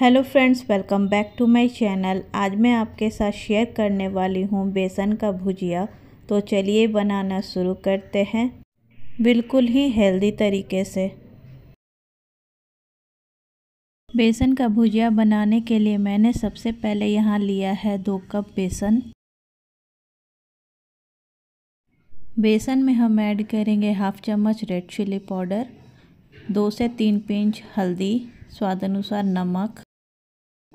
hello friends welcome back to my channel आज मैं आपके साथ शेयर करने वाली हूँ बेसन का भुजिया तो चलिए बनाना शुरू करते हैं बिल्कुल ही हेल्दी तरीके से बेसन का भुजिया बनाने के लिए मैंने सबसे पहले यहाँ लिया है दो कप बेसन बेसन में हम ऐड करेंगे हाफ चम्मच रेड चिली पाउडर दो से तीन पिंच हल्दी स्वाद अनुसार नमक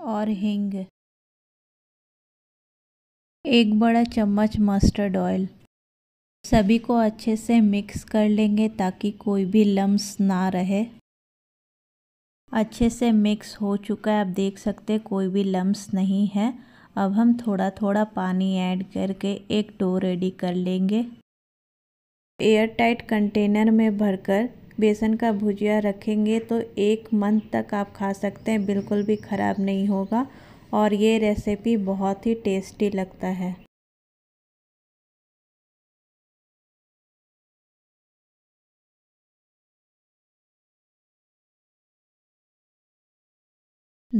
और हिंग एक बड़ा चम्मच मस्टर्ड ऑयल सभी को अच्छे से मिक्स कर लेंगे ताकि कोई भी लम्स ना रहे अच्छे से मिक्स हो चुका है आप देख सकते कोई भी लम्स नहीं है अब हम थोड़ा थोड़ा पानी ऐड करके एक डो रेडी कर लेंगे एयर टाइट कंटेनर में भरकर बेसन का भुजिया रखेंगे तो एक मंथ तक आप खा सकते हैं बिल्कुल भी ख़राब नहीं होगा और ये रेसिपी बहुत ही टेस्टी लगता है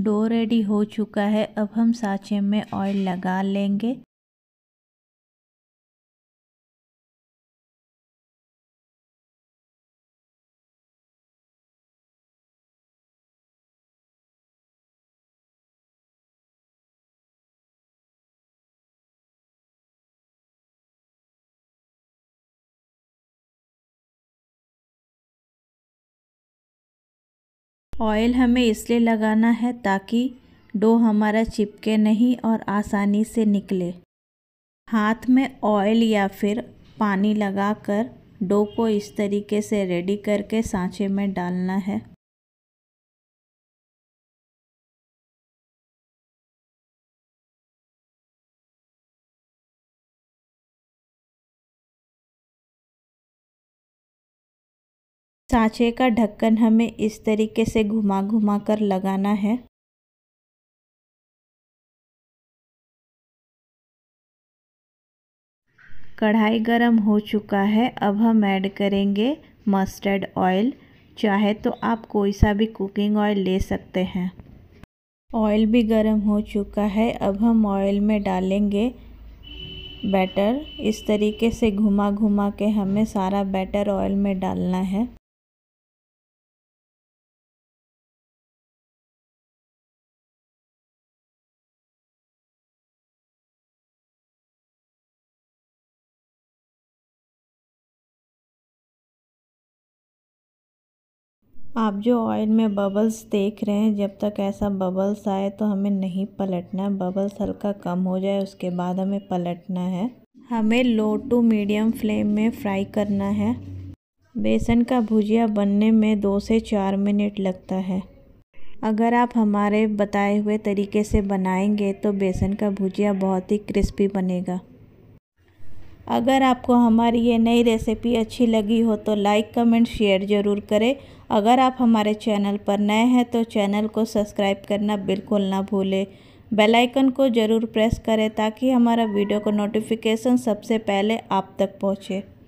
डो रेडी हो चुका है अब हम साँचे में ऑयल लगा लेंगे ऑयल हमें इसलिए लगाना है ताकि डो हमारा चिपके नहीं और आसानी से निकले हाथ में ऑयल या फिर पानी लगाकर डो को इस तरीके से रेडी करके सांचे में डालना है सांचे का ढक्कन हमें इस तरीके से घुमा घुमा कर लगाना है कढ़ाई गरम हो चुका है अब हम ऐड करेंगे मस्टर्ड ऑयल चाहे तो आप कोई सा भी कुकिंग ऑयल ले सकते हैं ऑयल भी गरम हो चुका है अब हम ऑयल में डालेंगे बैटर इस तरीके से घुमा घुमा के हमें सारा बैटर ऑयल में डालना है आप जो ऑयल में बबल्स देख रहे हैं जब तक ऐसा बबल्स आए तो हमें नहीं पलटना है बबल्स हल्का कम हो जाए उसके बाद हमें पलटना है हमें लो टू मीडियम फ्लेम में फ्राई करना है बेसन का भुजिया बनने में दो से चार मिनट लगता है अगर आप हमारे बताए हुए तरीके से बनाएंगे तो बेसन का भुजिया बहुत ही क्रिस्पी बनेगा अगर आपको हमारी ये नई रेसिपी अच्छी लगी हो तो लाइक कमेंट शेयर ज़रूर करें अगर आप हमारे चैनल पर नए हैं तो चैनल को सब्सक्राइब करना बिल्कुल ना भूलें बेल आइकन को ज़रूर प्रेस करें ताकि हमारा वीडियो का नोटिफिकेशन सबसे पहले आप तक पहुँचे